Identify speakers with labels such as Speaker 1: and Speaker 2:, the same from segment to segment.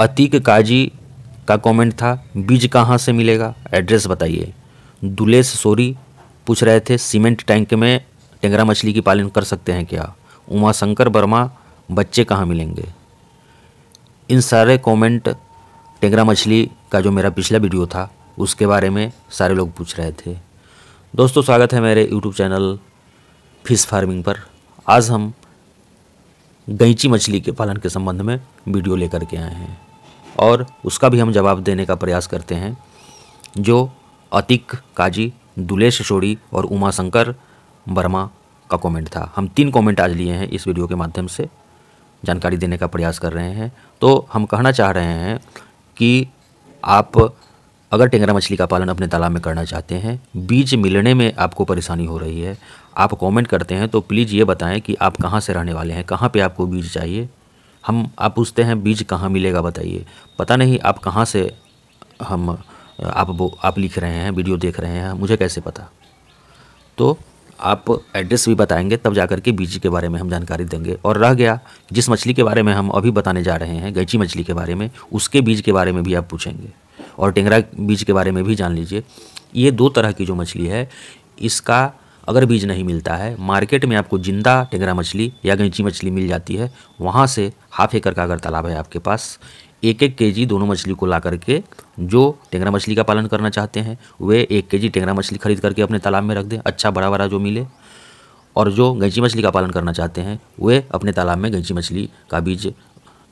Speaker 1: अतीक काजी का कमेंट था बीज कहाँ से मिलेगा एड्रेस बताइए दुलेश सोरी पूछ रहे थे सीमेंट टैंक में टेंगरा मछली की पालन कर सकते हैं क्या उमा शंकर वर्मा बच्चे कहाँ मिलेंगे इन सारे कमेंट टेंगरा मछली का जो मेरा पिछला वीडियो था उसके बारे में सारे लोग पूछ रहे थे दोस्तों स्वागत है मेरे यूट्यूब चैनल फिश फार्मिंग पर आज हम गैंची मछली के पालन के संबंध में वीडियो लेकर के आए हैं और उसका भी हम जवाब देने का प्रयास करते हैं जो अतिक काजी दुलेश शोड़ी और उमा शंकर वर्मा का कमेंट था हम तीन कमेंट आज लिए हैं इस वीडियो के माध्यम से जानकारी देने का प्रयास कर रहे हैं तो हम कहना चाह रहे हैं कि आप अगर टेंगरा मछली का पालन अपने तालाब में करना चाहते हैं बीज मिलने में आपको परेशानी हो रही है आप कमेंट करते हैं तो प्लीज़ ये बताएं कि आप कहाँ से रहने वाले हैं कहाँ पे आपको बीज चाहिए हम आप पूछते हैं बीज कहाँ मिलेगा बताइए पता नहीं आप कहाँ से हम आप वो आप लिख रहे हैं वीडियो देख रहे हैं मुझे कैसे पता तो आप एड्रेस भी बताएंगे तब जा कर के बीज के बारे में हम जानकारी देंगे और रह गया जिस मछली के बारे में हम अभी बताने जा रहे हैं गैची मछली के बारे में उसके बीज के बारे में भी आप पूछेंगे और टेंगरा बीज के बारे में भी जान लीजिए ये दो तरह की जो मछली है इसका अगर बीज नहीं मिलता है मार्केट में आपको जिंदा टेंगरा मछली या गैंची मछली मिल जाती है वहाँ से हाफ एकड़ का अगर तालाब है आपके पास एक एक केजी दोनों मछली को ला करके जो टेंगरा मछली का पालन करना चाहते हैं वे एक केजी टेंगरा मछली खरीद करके अपने तालाब में रख दें अच्छा बड़ा बड़ा जो मिले और जो गैंची मछली का पालन करना चाहते हैं वे अपने तालाब में गैंची मछली का बीज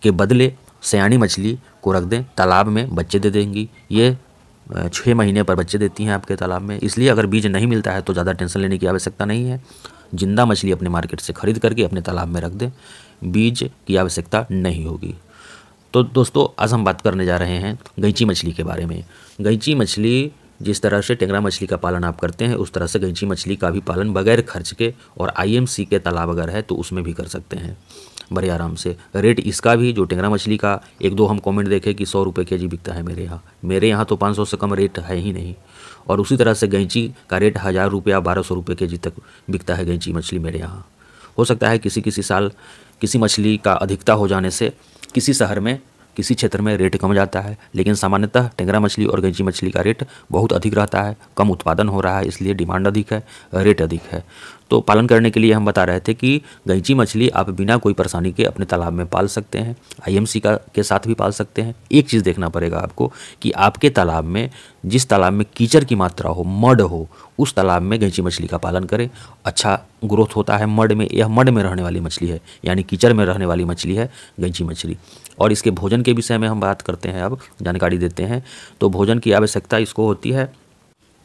Speaker 1: के बदले सयानी मछली को रख दें तालाब में बच्चे दे देंगी ये छः महीने पर बच्चे देती हैं आपके तालाब में इसलिए अगर बीज नहीं मिलता है तो ज़्यादा टेंशन लेने की आवश्यकता नहीं है जिंदा मछली अपने मार्केट से खरीद करके अपने तालाब में रख दें बीज की आवश्यकता नहीं होगी तो दोस्तों आज हम बात करने जा रहे हैं गैंची मछली के बारे में गैंची मछली जिस तरह से टेंगरा मछली का पालन आप करते हैं उस तरह से गैंची मछली का भी पालन बगैर खर्च के और आईएमसी के तालाब अगर है तो उसमें भी कर सकते हैं बड़े आराम से रेट इसका भी जो टेंगरा मछली का एक दो हम कमेंट देखे कि सौ रुपये के जी बिकता है मेरे यहाँ मेरे यहाँ तो पाँच सौ से कम रेट है ही नहीं और उसी तरह से गैंची का रेट हज़ार रुपया बारह सौ रुपये के जी तक बिकता है गैंची मछली मेरे यहाँ हो सकता है किसी किसी साल किसी मछली का अधिकता हो जाने से किसी शहर में किसी क्षेत्र में रेट कम जाता है लेकिन सामान्यतः टेंगरा मछली और गैंची मछली का रेट बहुत अधिक रहता है कम उत्पादन हो रहा है इसलिए डिमांड अधिक है रेट अधिक है तो पालन करने के लिए हम बता रहे थे कि गैंची मछली आप बिना कोई परेशानी के अपने तालाब में पाल सकते हैं आईएमसी का के साथ भी पाल सकते हैं एक चीज़ देखना पड़ेगा आपको कि आपके तालाब में जिस तालाब में कीचड़ की मात्रा हो मड हो उस तालाब में गैंची मछली का पालन करें अच्छा ग्रोथ होता है मड में यह मड में रहने वाली मछली है यानी कीचड़ में रहने वाली मछली है गैंची मछली और इसके भोजन के विषय में हम बात करते हैं अब जानकारी देते हैं तो भोजन की आवश्यकता इसको होती है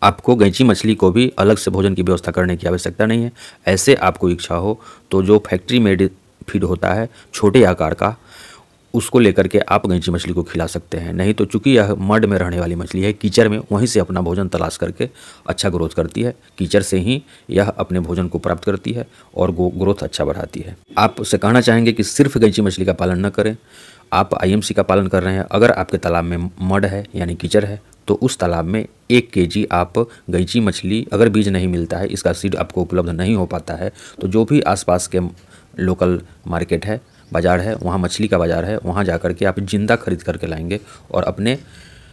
Speaker 1: आपको गैंची मछली को भी अलग से भोजन की व्यवस्था करने की आवश्यकता नहीं है ऐसे आपको इच्छा हो तो जो फैक्ट्री मेड फीड होता है छोटे आकार का उसको लेकर के आप गैंची मछली को खिला सकते हैं नहीं तो चूंकि यह मड में रहने वाली मछली है कीचड़ में वहीं से अपना भोजन तलाश करके अच्छा ग्रोथ करती है कीचड़ से ही यह अपने भोजन को प्राप्त करती है और ग्रोथ अच्छा बढ़ाती है आप उसे कहना चाहेंगे कि सिर्फ गैंची मछली का पालन न करें आप आईएमसी का पालन कर रहे हैं अगर आपके तालाब में मड है यानी कीचड़ है तो उस तालाब में एक के आप गैची मछली अगर बीज नहीं मिलता है इसका सीड आपको उपलब्ध नहीं हो पाता है तो जो भी आसपास के लोकल मार्केट है बाज़ार है वहाँ मछली का बाज़ार है वहाँ जा कर के आप जिंदा खरीद करके लाएंगे और अपने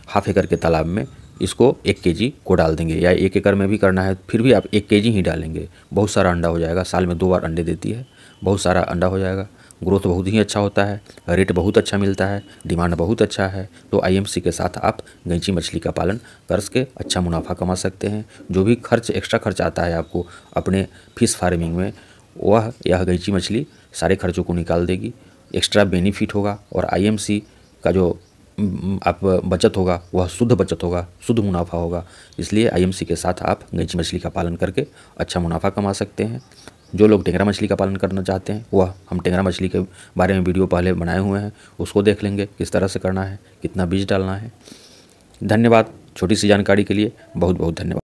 Speaker 1: हाफ एकड़ के तालाब में इसको एक के को डाल देंगे या एक एकड़ में भी करना है फिर भी आप एक के ही डालेंगे बहुत सारा अंडा हो जाएगा साल में दो बार अंडे देती है बहुत सारा अंडा हो जाएगा ग्रोथ बहुत ही अच्छा होता है रेट बहुत अच्छा मिलता है डिमांड बहुत अच्छा है तो आईएमसी के साथ आप गैंची मछली का पालन कर सके अच्छा मुनाफा कमा सकते हैं जो भी खर्च एक्स्ट्रा खर्च आता है आपको अपने फिश फार्मिंग में वह यह गैंची मछली सारे खर्चों को निकाल देगी एक्स्ट्रा बेनिफिट होगा और आई का जो आप बचत होगा वह शुद्ध बचत होगा शुद्ध मुनाफा होगा इसलिए आईएमसी के साथ आप गैंची मछली का पालन करके अच्छा मुनाफा कमा सकते हैं जो लोग टेंगरा मछली का पालन करना चाहते हैं वह हम टेंगरा मछली के बारे में वीडियो पहले बनाए हुए हैं उसको देख लेंगे किस तरह से करना है कितना बीज डालना है धन्यवाद छोटी सी जानकारी के लिए बहुत बहुत धन्यवाद